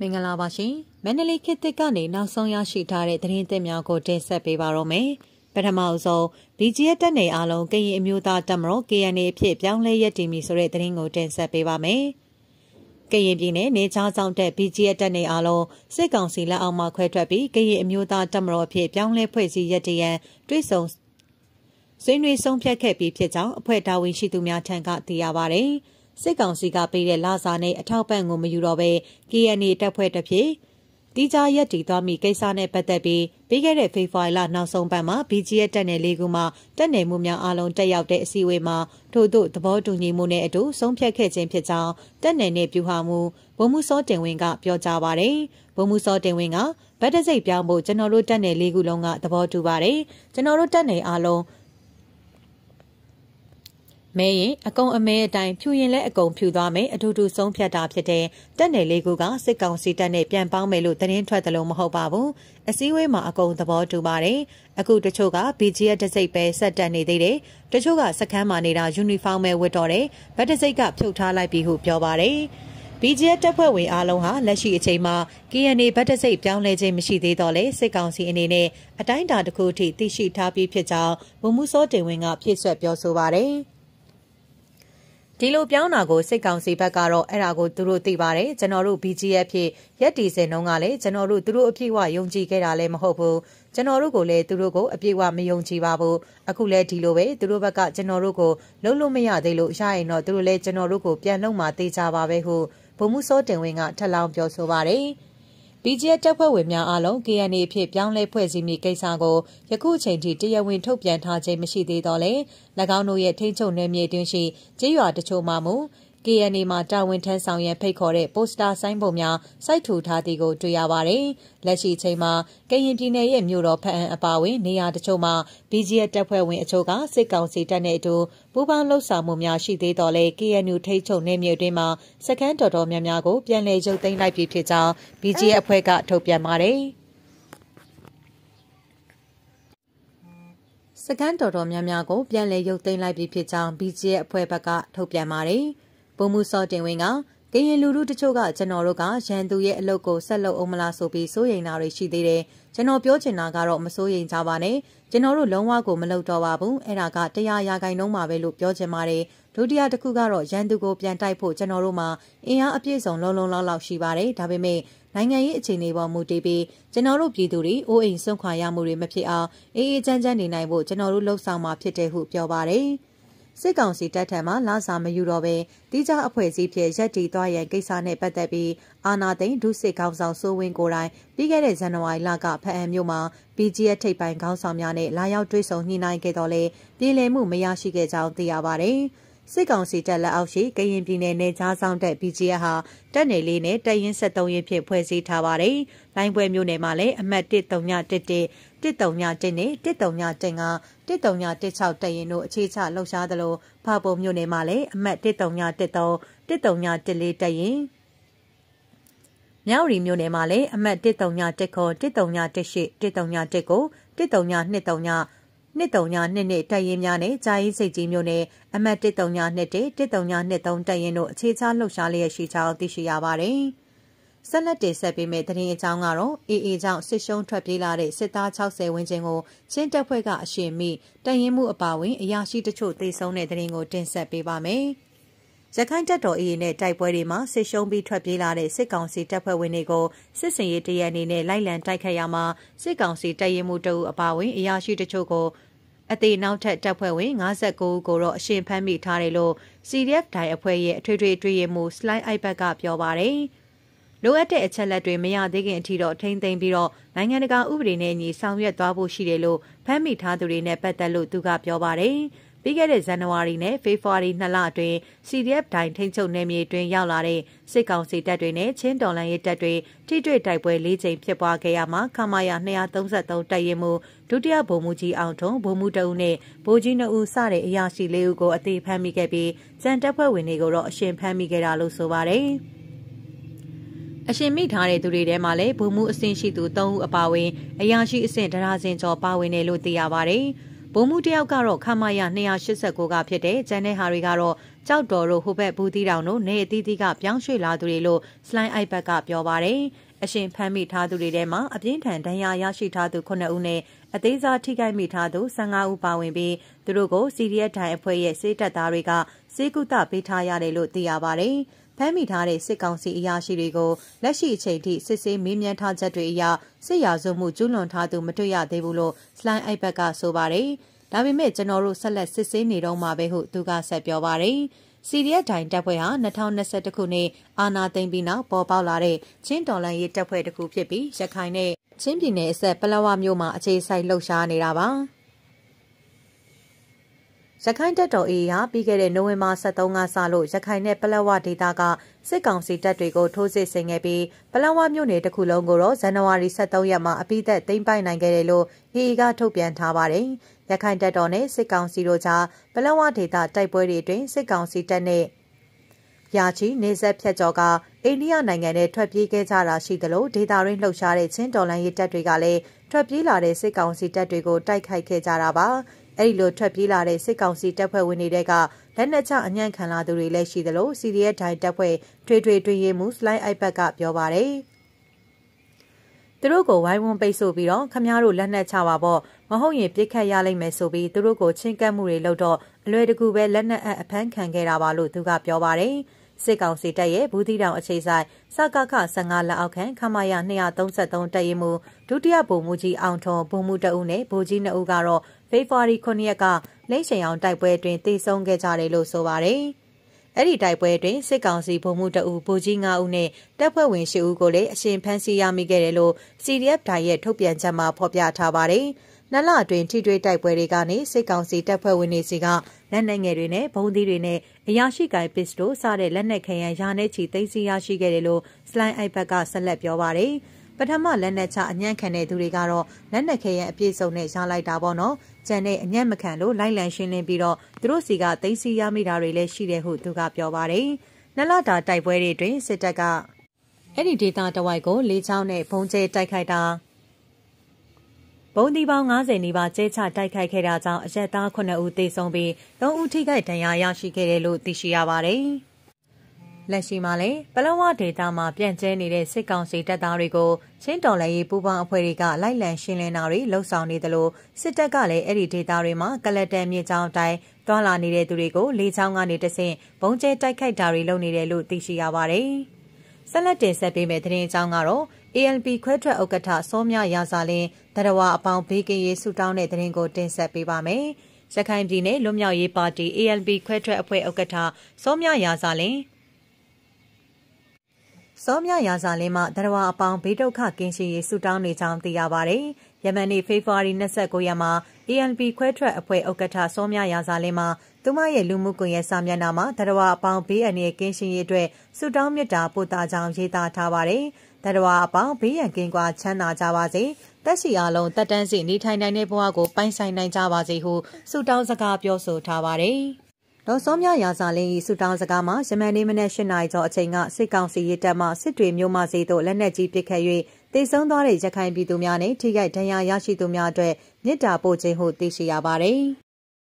မင်္ဂလာပါရှင်မန္တလေးခေတ်သစ်ကနေနောက်ဆုံးရရှိထားတဲ့သတင်းသစ်များကိုတင်ဆက်ပေးပါရမယ်ပထမဆုံး BGF တက်နေအားလုံးကရင်အမျိုးသားတပ်မတော် KNA အဖြစ်ပြောင်းလဲရည်တည်မီဆိုတဲ့သတင်းကိုတင်ဆက်ပေးပါမယ်ကရင်ပြည်နယ်နေချာဆောင်တဲ့ BGF တက်နေအားလုံးစစ်ကောင်စီလက်အောက်မှခွဲထွက်ပြီးကရင်အမျိုးသားတပ်မတော်အဖြစ်ပြောင်းလဲဖွဲ့စည်းရည်တည်ရန်တွေးဆုံဆွေးနွေးဆုံးဖြတ်ခဲ့ပြီးဖြစ်ကြောင်းအဖွဲ့တာဝန်ရှိသူများထံကသိရပါဗျာစစ်ကောင်စီကပေးတဲ့လစာနဲ့အထောက်ပံ့ကိုမယူတော့ဘဲ KNA တပ်ဖွဲ့တစ်ဖြစ်တီးခြားရက်တည်သွားမိကိစ္စနဲ့ပတ်သက်ပြီးပြီးခဲ့တဲ့ဖေဖော်ဝါရီလနောက်ဆုံးပတ်မှာ BGF တပ်နယ်လေးခုမှတပ်နယ်မှုများအလုံးတက်ရောက်တဲ့အစည်းအဝေးမှာထို့သို့သဘောတူညီမှုနဲ့အတူဆုံးဖြတ်ခဲ့ခြင်းဖြစ်ကြောင်းတပ်နယ်နဲ့ပြူဟာမှုဗိုလ်မှူးစောတင်ဝင်းကပြောကြားပါတယ်။ဗိုလ်မှူးစောတင်ဝင်းကဗတ်တစိတ်ပြောင်းဖို့ကျွန်တော်တို့တပ်နယ်လေးခုလုံးကသဘောတူပါတယ်။ကျွန်တော်တို့တပ်နယ်အလုံးမဲရင်အကုံအမဲအတိုင်းဖြူရင်လည်းအကုံဖြူသွားမယ်အထူးထူးဆုံးဖြတ်တာဖြစ်တဲ့တက်နယ်လေးကူကစစ်ကောင်စီတပ်နဲ့ပြန်ပေါင်းမယ်လို့သတင်းထွက်တယ်လို့မဟုတ်ပါဘူးအစည်းအဝေးမှာအကုံသဘောတူပါတယ်အခုတချို့က BGF တစိမ့်ပဲဆက်တက်နေသေးတယ်တချို့ကစခန်းမှာနေတာယူနီဖောင်းပဲဝတ်တော်တယ်ဗတ်တစိမ့်ကဖြုတ်ထားလိုက်ပြီးဟုပြောပါတယ် BGF တပ်ဖွဲ့ဝင်အားလုံးဟာလက်ရှိအချိန်မှာ KNA ဗတ်တစိတ်ပြောင်းလဲခြင်းမရှိသေးတော့လေစစ်ကောင်စီအနေနဲ့အတိုင်းအတာတစ်ခုထိသိရှိထားပြီးဖြစ်ကြောင်းဗိုလ်မှူးစောတင်ဝင်းကဖြည့်ဆွတ်ပြောဆိုပါတယ်။ဒီလိုပြောင်းတာကိုစိတ်ကောင်စီဘက်ကတော့အဲ့ဒါကိုသူတို့သိပါတယ်ကျွန်တော်တို့ BG အဖြစ်ရက်တီစင်တုံးကလည်းကျွန်တော်တို့သူတို့အပြည့်ဝယုံကြည်ခဲ့တာလည်းမဟုတ်ဘူးကျွန်တော်တို့ကိုလည်းသူတို့ကိုအပြည့်ဝမယုံကြည်ပါဘူးအခုလည်းဒီလိုပဲသူတို့ဘက်ကကျွန်တော်တို့ကိုလုံးလို့မရသေးလို့ရရင်တော့သူတို့လည်းကျွန်တော်တို့ကိုပြန်လုံမှတေးကြပါပဲဟုဘုံမှုစောတင်ဝင်းကထပ်လောင်းပြောဆိုပါတယ်။ BGF တပ်ဖွဲ့ဝင်များအားလုံး KNA အဖြစ်ပြောင်းလဲဖွဲ့စည်းမည်ကိစ္စကိုယခုချိန်ထိတရားဝင် ထုတ်ပြန်ထားခြင်းမရှိသေးတော့လဲ၎င်းတို့ရဲ့ထိန်းချုပ်နယ်မြေတွင်းရှိကျေးရွာတချို့မှာမူ KNA မှာတာဝန်ထမ်းဆောင်ရန်ဖိတ်ခေါ်တဲ့ပိုစတာဆိုင်းဘုတ်များစိုက်ထူထားသည်ကိုတွေ့ရပါတယ်။လက်ရှိအချိန်မှာကရင်ပြည်နယ်ရဲ့မြို့တော်ဘားအံအပါအဝင်နေရာတချို့မှာ BGF တပ်ဖွဲ့ဝင်အချို့ကစစ်ကောင်စီတပ်နဲ့အတူပူးပေါင်းလုပ်ဆောင်မှုများရှိသေးသော်လည်း KNU ထိန်းချုပ်နယ်မြေအတွင်းမှာစခန်းတော်တော်များများကိုပြန်လည်ရုပ်သိမ်းလိုက်ပြီဖြစ်ကြောင်း BGF အဖွဲ့ကထုတ်ပြန်ပါတယ်။စခန်းတော်တော်များများကိုပြန်လည်ရုပ်သိမ်းလိုက်ပြီဖြစ်ကြောင်း BGF အဖွဲ့ဘက်ကထုတ်ပြန်ပါတယ်။ပုံမှုစောတင်ဝင်းကကရင်လူလူတချို့ကကျွန်တော်တို့ကရန်သူရဲ့အလုပ်ကိုဆက်လုပ်အောင်မလားဆိုပြီးစိုးရိမ်တာတွေရှိသေးတယ်။ကျွန်တော်ပြောချင်တာကတော့မစိုးရိမ်ကြပါနဲ့။ကျွန်တော်တို့လုံးဝကိုမလုပ်တော့ပါဘူး။အဲ့ဒါကတရားရာခိုင်နှုန်းပါပဲလို့ပြောချင်ပါတယ်။ဒုတိယတစ်ခုကတော့ရန်သူကိုပြန်တိုက်ဖို့ကျွန်တော်တို့မှာအင်အားအပြည့်စုံလုံးလုံးလောက်လောက်ရှိပါတယ်။ဒါပေမဲ့နိုင်ငံရေးအခြေအနေပေါ်မူတည်ပြီးကျွန်တော်တို့ပြည်သူတွေအိုးအိမ်ဆုံးခွာရမှုတွေမဖြစ်အောင်အေးအေးချမ်းချမ်းနေနိုင်ဖို့ကျွန်တော်တို့လှုပ်ဆောင်မှာဖြစ်တယ်ဟုပြောပါတယ်။စစ်ကောင်စီတပ်ထံမှလာစာမယူတော့ဘဲတိကျအဖွဲ့အစည်းဖြစ်ရပ်တည်သွားရန်ကိစ္စနဲ့ပတ်သက်ပြီးအာနာသိန်းဒုစစ်ကောင်ဆောင်စိုးဝင်းကိုယ်တိုင်ပြီးခဲ့တဲ့ဇန်နဝါရီလကဖအံမြို့မှာ PGF ထိပ်ပိုင်းခေါင်းဆောင်များနဲ့လာရောက်တွေ့ဆုံညှိနှိုင်းခဲ့တော့လေပြည်လည်မှုမရရှိခဲ့ကြောင်းသိရပါဗျ။စစ်ကောင်စီတပ်လက်အောက်ရှိကရင်ပြည်နယ်နယ်ခြားဆောင်တပ် BGF ဟာတပ်နယ်လေးနဲ့တပ်ရင်း73ရင်းဖြင့်ဖွဲ့စည်းထားပါတယ်။လိုင်းပွဲမြို့နယ်မှာလည်းအမှတ်13911 13911နဲ့13915 13916တပ်ရင်တို့အခြေချလှုပ်ရှားသလိုဖာပုံမြို့နယ်မှာလည်းအမှတ်13913 13914တပ်ရင်မြောက်ရီမြို့နယ်မှာလည်းအမှတ်13910ခေါ်13918 13919 13923 2392တပ်ရင်းများနဲ့ကြာရေးစိတ်ကြီးမျိုးနဲ့အမှတ်1392 1393တပ်ရင်းတို့အခြေချလှုပ်ရှားလျက်ရှိကြောင်းသိရှိရပါတယ်။ဆက်လက်တင်ဆက်ပေးမယ့်သတင်းအကြောင်းကတော့ AA ကြောင့်စစ်ရှုံးထွက်ပြေးလာတဲ့စစ်သား60ဝန်းကျင်ကိုချင်းတပ်ဖွဲ့ကအရှင်မိတပ်ရင်းမှုအပါဝင်အရာရှိတချို့သိမ်းဆုံးတဲ့သတင်းကိုတင်ဆက်ပေးပါမယ်။ရခိုင်တပ်တော် AA နဲ့တိုက်ပွဲတွေမှာစစ်ရှုံးပြီးထွက်ပြေးလာတဲ့စစ်ကောင်စီတပ်ဖွဲ့ဝင်တွေကိုစစ်စင်ရေးတရအနေနဲ့လိုက်လံတိုက်ခတ်ရမှာစစ်ကောင်စီတပ်ရင်မှုတအုပ်အပါဝင်အရာရှိတချို့ကိုအသေးနောက်ထပ်တပ်ဖွဲ့ဝင်59ဦးကိုတော့အရှင်ဖမ်းမိထားတယ်လို့ CDF ဒိုင်အဖွဲ့ရဲ့အထွေထွေတွေ့ရမှု slide အိုက်ဘက်ကပြောပါတယ်။လိုအပ်တဲ့အချက်လက်တွေမရသေးခင်အထိတော့ထိမ့်သိမ်းပြီးတော့နိုင်ငံတကာဥပဒေနဲ့အညီဆောင်ရွက်သွားဖို့ရှိတယ်လို့ဖမ်းမိထားသူတွေနဲ့ပတ်သက်လို့သူကပြောပါတယ်။ပြီးခဲ့တဲ့ဇန်နဝါရီနဲ့ဖေဖော်ဝါရီနှစ်လအတွင်း CDF ဒိုင်ထိန်ချုပ်နယ်မြေတွင်ရောက်လာတဲ့စစ်ကောင်စီတပ်တွေနဲ့ချင်းတော်လှန်ရေးတပ်တွေထိတွေ့တိုက်ပွဲ၄ကြိမ်ဖြစ်ပွားခဲ့ရမှာခမာယာ233တပ်ရင်းမှုဒုတိယဗိုလ်မှူးကြီးအောင်ထွန်းဗိုလ်မှူးတအုပ်နဲ့ဗိုလ်ကြီးနှုတ်ဦးစတဲ့အရာရှိလေးဦးကိုအသေးဖမ်းမိခဲ့ပြီးစံတပ်ဖွဲ့ဝင်တွေကိုတော့အရှင်ဖမ်းမိခဲ့တာလို့ဆိုပါတယ်။အရှင်မိထားတဲ့သူတွေထဲမှာလည်းဘုံမှုအဆင့်ရှိသူ၃ဦးအပါအဝင်အရာရှိအဆင့်ဒရာစင်ကျော်ပါဝင်တယ်လို့သိရပါဗျ။ုံမှုတယောက်ကတော့ခမာရ289ကဖြစ်တဲ့ဂျန်တဲ့ဟာတွေကတော့ကြောက်တော်တို့ဟိုဘက်ဘူးတီတောင်တို့နေအသီးသီးကပြောင်းရွှေ့လာသူတွေလို့ slide အိုက်ဘက်ကပြောပါတယ်။အရှင်ဖမ်းမိထားသူတွေထဲမှာအပြင်းထန်ဒဏ်ရာရရှိထားသူ9ဦးနဲ့အသေးစားထိခိုက်မိထားသူ15ဦးပါဝင်ပြီးသူတို့ကို CDF ထိုင်အဖွဲ့ရဲ့စေတပ်သားတွေကစေကုသပေးထားရတယ်လို့သိရပါတယ်။ဖမ်းမိထားတဲ့စစ်ကောင်စီအရာရှိတွေကိုလက်ရှိအချိန်ထိစစ်ဆေးမေးမြန်းထားချက်တွေအရစစ်ရာဇဝမှုကျူးလွန်ထားသူ မတွေ့ရသေးဘူးလို့ slide အိုက်ဘက်ကဆိုပါတယ်။ဒါပေမဲ့ကျွန်တော်တို့ဆက်လက်စစ်ဆေးနေတော့မှာပဲဟုသူကဆက်ပြောပါတယ်။စီရီယက်တိုင်တပ်ဖွဲ့ဟာ2021ခုနှစ်အာနာသိမ့်ပြီးနောက်ပေါ်ပေါက်လာတဲ့ချင်းတော်လန်ရေးတပ်ဖွဲ့တစ်ခုဖြစ်ပြီးရခိုင်နဲ့ချင်းပြည်နယ်အဆက်ပလောဝမြို့မှာအခြေစိုက်လှုပ်ရှားနေတာပါရခိုင်တပ်တော် AA ဟာပြီးခဲ့တဲ့နိုဝင်ဘာ23ကစလို့ရခိုင်နဲ့ပလက်ဝဒေသကစစ်ကောင်စီတပ်တွေကိုထိုးစစ်ဆင်ခဲ့ပြီးပလက်ဝမြို့နယ်တစ်ခုလုံးကိုတော့ဇန်နဝါရီ23ရက်မှာအပိသက်သိမ်းပိုက်နိုင်ခဲ့တယ်လို့ AA ကထုတ်ပြန်ထားပါတယ်။ရခိုင်တပ်တော်နဲ့စစ်ကောင်စီတို့ကြားပလက်ဝဒေသတိုက်ပွဲတွေအတွင်းစစ်ကောင်စီတပ်နဲ့ရာချီနေဆက်ဖြတ်ကျော်ကအိန္ဒိယနိုင်ငံနဲ့ထွက်ပြေးခဲ့ကြတာရှိသလိုဒေသရင်းလှုပ်ရှားတဲ့ချင်းတော်လန်ရေးတပ်တွေကလည်းထွက်ပြေးလာတဲ့စစ်ကောင်စီတပ်တွေကိုတိုက်ခိုက်ခဲ့ကြတာပါ။အဲ့ဒီလိုထွက်ပြေးလာတဲ့စစ်ကောင်စီတပ်ဖွဲ့ဝင်တွေကလက်နက်ချအညံ့ခံလာသူတွေလည်းရှိသလို CDF ဒိုင်တပ်ဖွဲ့ထွေထွေတွင်ရင်မှု slide iPad ကပြောပါတယ်သူတို့ကိုဝိုင်းဝန်းပိတ်ဆို့ပြီးတော့ခမားတို့လက်နက်ချပါပေါ့မဟုတ်ရင်ပြစ်ခတ်ရလိမ့်မယ်ဆိုပြီးသူတို့ကိုချင်းကပ်မှုတွေလုပ်တော့အလွယ်တကူပဲလက်နက်အပ်အဖမ်းခံခဲ့တာပါလို့သူကပြောပါတယ်စစ်ကောင်စီတပ်ရဲ့ဘူးသီးတောင်အခြေဆိုင်စကခ15လက်အောက်ခံခမာရ233တပ်ရင်မူဒုတိယဗိုလ်မှူးကြီးအောင်ထွန်ဗိုလ်မှူးတအုပ်နဲ့ဗိုလ်ကြီး2ဦးကတော့ဖေဖော်ဝါရီ9ရက်ကလက်ရှိအောင်တိုက်ပွဲအတွင်းတေဆုံးခဲ့ကြတယ်လို့ဆိုပါတယ်။အဲ့ဒီတိုက်ပွဲအတွင်းစစ်ကောင်စီဗိုလ်မှူးတအူဗိုလ်ကြီး9ဦးနဲ့တပ်ဖွဲ့ဝင်10ဦးကိုလည်းအရှင်ဖမ်းဆီးရမိခဲ့တယ်လို့ CDF ဓာတ်ရဲ့ထုတ်ပြန်ချက်မှာဖော်ပြထားပါတယ်။နလအတွင်းထိတွေ့တိုက်ပွဲတွေကနေစစ်ကောင်စီတပ်ဖွဲ့ဝင်တွေစီကလက်နက်ငယ်တွေနဲ့ဘုံသီးတွေနဲ့အရာရှိကိုင်ပစ္စတိုစတဲ့လက်နက်ခဲယံရာနဲ့ချီသိမ်းဆီးရရှိခဲ့တယ်လို့ slide အိုက်ဘက်ကဆက်လက်ပြောပါတယ်။ပထမလက်နက်ချအညံ့ခံတဲ့သူတွေကတော့လက်နက်ခဲရဲ့အပြည့်စုံနဲ့ရလိုက်တာပေါ့နော်။ကျန်တဲ့အညံ့မခံလို့လိုက်လံရှင်းလင်းပြီးတော့သူတို့စီကသိသိရမိတာတွေလည်းရှိတယ်ဟုသူကပြောပါတယ်။နလတာတိုက်ပွဲတွေတွင်စစ်တပ်ကအဲ့ဒီဒေတာတဝိုက်ကိုလေးချောင်းနဲ့ဘုံကျဲတိုက်ခိုက်တာဘုံဒီပေါင်း90နီးပါးကျဲချတိုက်ခိုက်ခဲ့တာကြောင့်အရက်သား9ဦးသေဆုံးပြီး3ဦးထိခိုက်ဒဏ်ရာရရှိခဲ့တယ်လို့သိရှိရပါတယ်။လက်ရှိမှာလည်းပလောဝဒေတာမှာပြန့်ကျဲနေတဲ့စစ်ကောင်စီတပ်သားတွေကိုချင်းတော်လည်းရေးပူပေါင်းအဖွဲ့တွေကလိုက်လံရှင်းလင်းတာတွေလှုပ်ဆောင်နေသလိုစစ်တပ်ကလည်းအဲ့ဒီဒေတာတွေမှာကလက်တန်မြစ်ချောင်းတိုင်းတွာလာနေတဲ့သူတွေကိုလေချောင်းကနေတဆင့်ဘုံကျဲတိုက်ခိုက်တာတွေလုပ်နေတယ်လို့သိရှိရပါတယ်။ဆက်လက်တင်ဆက်ပေးမယ့်သတင်းအကြောင်းကတော့ ALP ခွဲထွက်ဥက္ကဋ္ဌစောမြရာဇာလင်းတရဝအပေါင်းဘေးကင်းရေးဆူတောင်းတဲ့သတင်းကို တင်ဆက်ပေးပါမယ်။ရခိုင်ပြည်နယ်လွတ်မြောက်ရေးပါတီ ALP ခွဲထွက်အဖွဲ့ဥက္ကဋ္ဌစောမြရာဇာလင်းစောမြရာဇာလင်းမှတရဝအပေါင်းဘေးဒုက္ခကင်းရှင်းရေးဆုတောင်းနေကြောင်းသိရပါတယ်။ယမန်နေ့ဖေဖော်ဝါရီ29ရက်မှာ ANP ခွဲထွက်အဖွဲ့ဥက္ကဋ္ဌစောမြရာဇာလင်းမှသူမရဲ့လူမှုကွန်ရက်စာမျက်နှာမှာတရဝအပေါင်းဘေးအန္တရာယ်ကင်းရှင်းရေးအတွက်ဆုတောင်းမြတ်တာပို့တာကြောင်းရေးသားထားပါတယ်။တရဝအပေါင်းဘေးရန်ကင်းကွာချမ်းသာကြပါစေ။တက်စီအားလုံးတက်တန်းစီနေထိုင်နိုင်တဲ့ဘဝကိုပိုင်ဆိုင်နိုင်ကြပါစေဟုဆုတောင်းစကားပြောဆိုထားပါတယ်။ဒေါ်စောမြရာဇာလင်း၏ဆူတောင်းစကားမှာယမန်နေ့မနက်၈နာရီကျော်အချိန်ကစစ်ကောင်စီရေးတပ်မှစစ်တွေမျိုးမစေးတို့လက်နက်ကြီးပစ်ခတ်၍တိုက်ဆုံသွားတဲ့ရခိုင်ပြည်သူများနဲ့ထိခိုက်ဒဏ်ရာရရှိသူများအတွက်မြစ်တာပို့ခြင်းဟုသိရှိရပါသည်။